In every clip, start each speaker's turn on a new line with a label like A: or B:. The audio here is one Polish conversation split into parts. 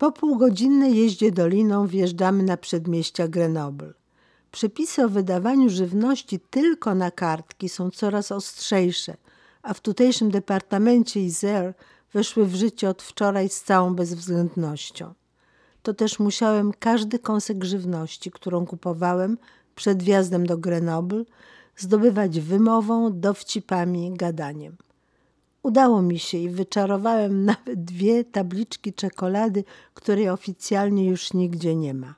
A: Po półgodzinnej jeździe doliną wjeżdżamy na przedmieścia Grenoble. Przepisy o wydawaniu żywności tylko na kartki są coraz ostrzejsze, a w tutejszym departamencie Izer weszły w życie od wczoraj z całą bezwzględnością. To też musiałem każdy kąsek żywności, którą kupowałem przed wjazdem do Grenoble, zdobywać wymową, dowcipami, gadaniem. Udało mi się i wyczarowałem nawet dwie tabliczki czekolady, której oficjalnie już nigdzie nie ma.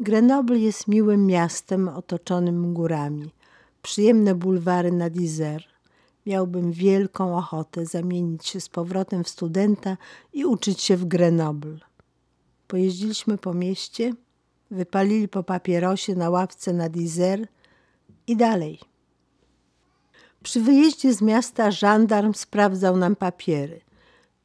A: Grenoble jest miłym miastem otoczonym górami. Przyjemne bulwary nad Izer. Miałbym wielką ochotę zamienić się z powrotem w studenta i uczyć się w Grenoble. Pojeździliśmy po mieście, wypalili po papierosie na ławce nad Izer i dalej – przy wyjeździe z miasta żandarm sprawdzał nam papiery.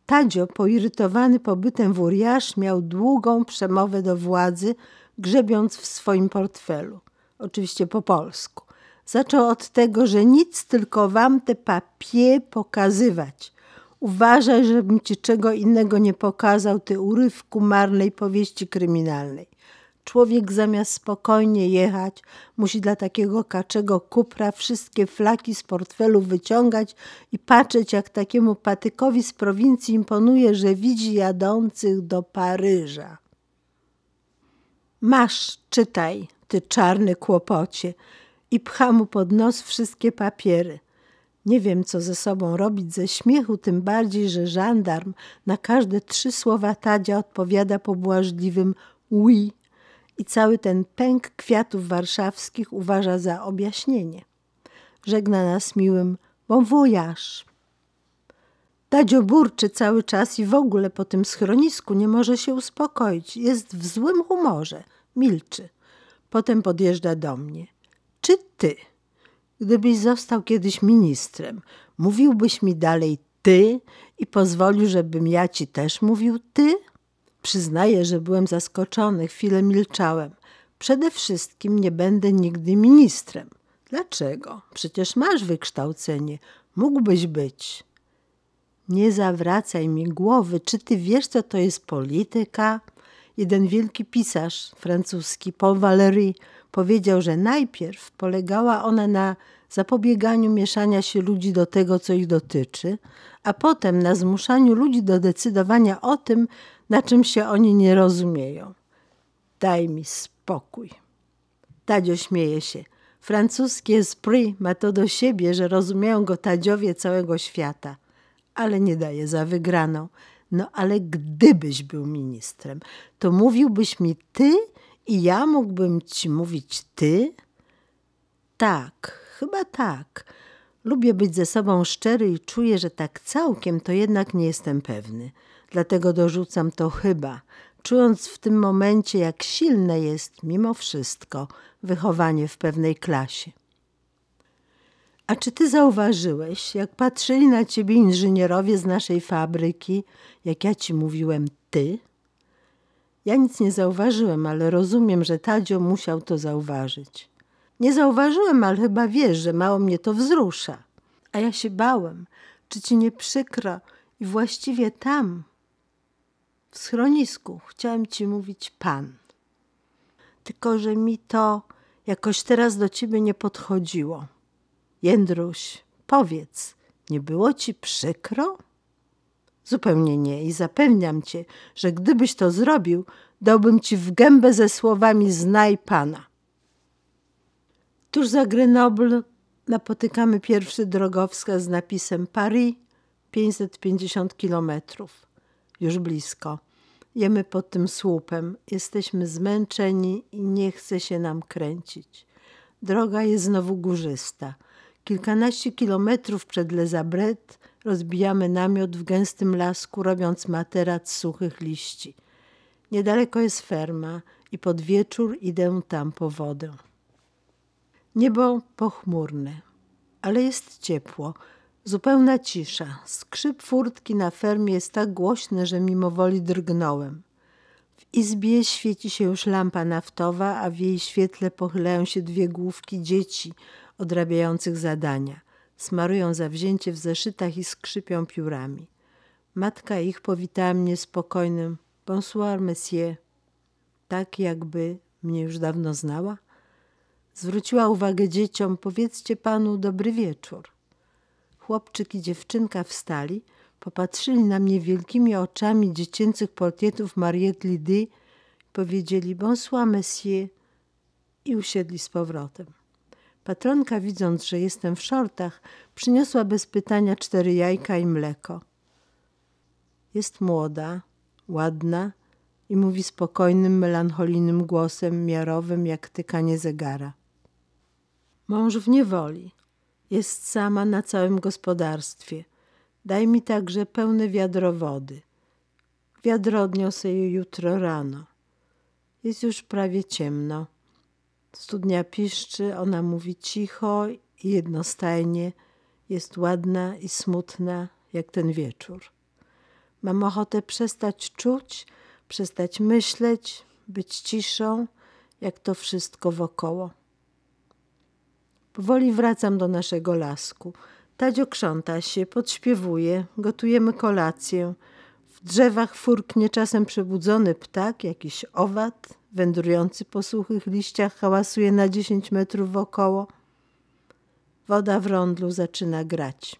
A: Tadzio, poirytowany pobytem w Uriasz, miał długą przemowę do władzy, grzebiąc w swoim portfelu. Oczywiście po polsku. Zaczął od tego, że nic, tylko wam te papie pokazywać. Uważaj, żebym ci czego innego nie pokazał, ty urywku marnej powieści kryminalnej. Człowiek zamiast spokojnie jechać, musi dla takiego kaczego kupra wszystkie flaki z portfelu wyciągać i patrzeć, jak takiemu patykowi z prowincji imponuje, że widzi jadących do Paryża. Masz, czytaj, ty czarny kłopocie, i pcha mu pod nos wszystkie papiery. Nie wiem, co ze sobą robić ze śmiechu, tym bardziej, że żandarm na każde trzy słowa Tadzia odpowiada pobłażliwym oui i cały ten pęk kwiatów warszawskich uważa za objaśnienie. Żegna nas miłym bon voyage. Tadzio burczy cały czas i w ogóle po tym schronisku nie może się uspokoić. Jest w złym humorze. Milczy. Potem podjeżdża do mnie. Czy ty, gdybyś został kiedyś ministrem, mówiłbyś mi dalej ty i pozwolił, żebym ja ci też mówił ty? Przyznaję, że byłem zaskoczony, chwilę milczałem. Przede wszystkim nie będę nigdy ministrem. Dlaczego? Przecież masz wykształcenie. Mógłbyś być. Nie zawracaj mi głowy. Czy ty wiesz, co to jest polityka? Jeden wielki pisarz francuski, Paul Valéry, powiedział, że najpierw polegała ona na zapobieganiu mieszania się ludzi do tego, co ich dotyczy, a potem na zmuszaniu ludzi do decydowania o tym, na czym się oni nie rozumieją. Daj mi spokój. Tadzio śmieje się. Francuski esprit ma to do siebie, że rozumieją go Tadziowie całego świata. Ale nie daje za wygraną. No ale gdybyś był ministrem, to mówiłbyś mi ty i ja mógłbym ci mówić ty? Tak, chyba tak Lubię być ze sobą szczery i czuję, że tak całkiem to jednak nie jestem pewny. Dlatego dorzucam to chyba, czując w tym momencie, jak silne jest, mimo wszystko, wychowanie w pewnej klasie. A czy ty zauważyłeś, jak patrzyli na ciebie inżynierowie z naszej fabryki, jak ja ci mówiłem ty? Ja nic nie zauważyłem, ale rozumiem, że Tadzio musiał to zauważyć. Nie zauważyłem, ale chyba wiesz, że mało mnie to wzrusza. A ja się bałem. Czy ci nie przykro? I właściwie tam, w schronisku, chciałem ci mówić pan. Tylko, że mi to jakoś teraz do ciebie nie podchodziło. Jędruś, powiedz, nie było ci przykro? Zupełnie nie i zapewniam cię, że gdybyś to zrobił, dałbym ci w gębę ze słowami znaj pana. Tuż za Grenoble napotykamy pierwszy drogowskaz z napisem Paris 550 km. Już blisko. Jemy pod tym słupem. Jesteśmy zmęczeni i nie chce się nam kręcić. Droga jest znowu górzysta. Kilkanaście kilometrów przed Les rozbijamy namiot w gęstym lasku, robiąc materac suchych liści. Niedaleko jest ferma i pod wieczór idę tam po wodę. Niebo pochmurne, ale jest ciepło. Zupełna cisza. Skrzyp furtki na fermie jest tak głośny, że mimowoli drgnąłem. W izbie świeci się już lampa naftowa, a w jej świetle pochylają się dwie główki dzieci odrabiających zadania. Smarują zawzięcie w zeszytach i skrzypią piórami. Matka ich powitała mnie spokojnym bonsoir, monsieur, tak jakby mnie już dawno znała. Zwróciła uwagę dzieciom, powiedzcie panu dobry wieczór. Chłopczyk i dziewczynka wstali, popatrzyli na mnie wielkimi oczami dziecięcych portretów Mariette Lidy, powiedzieli bonsoir monsieur i usiedli z powrotem. Patronka, widząc, że jestem w szortach, przyniosła bez pytania cztery jajka i mleko. Jest młoda, ładna i mówi spokojnym, melancholijnym głosem, miarowym jak tykanie zegara. Mąż w niewoli. Jest sama na całym gospodarstwie. Daj mi także pełne wiadro wody. Wiadro odniosę je jutro rano. Jest już prawie ciemno. Studnia piszczy, ona mówi cicho i jednostajnie. Jest ładna i smutna, jak ten wieczór. Mam ochotę przestać czuć, przestać myśleć, być ciszą, jak to wszystko wokoło. Powoli wracam do naszego lasku. Tadzio krząta się, podśpiewuje, gotujemy kolację. W drzewach furknie czasem przebudzony ptak, jakiś owad, wędrujący po suchych liściach, hałasuje na dziesięć metrów wokoło. Woda w rondlu zaczyna grać.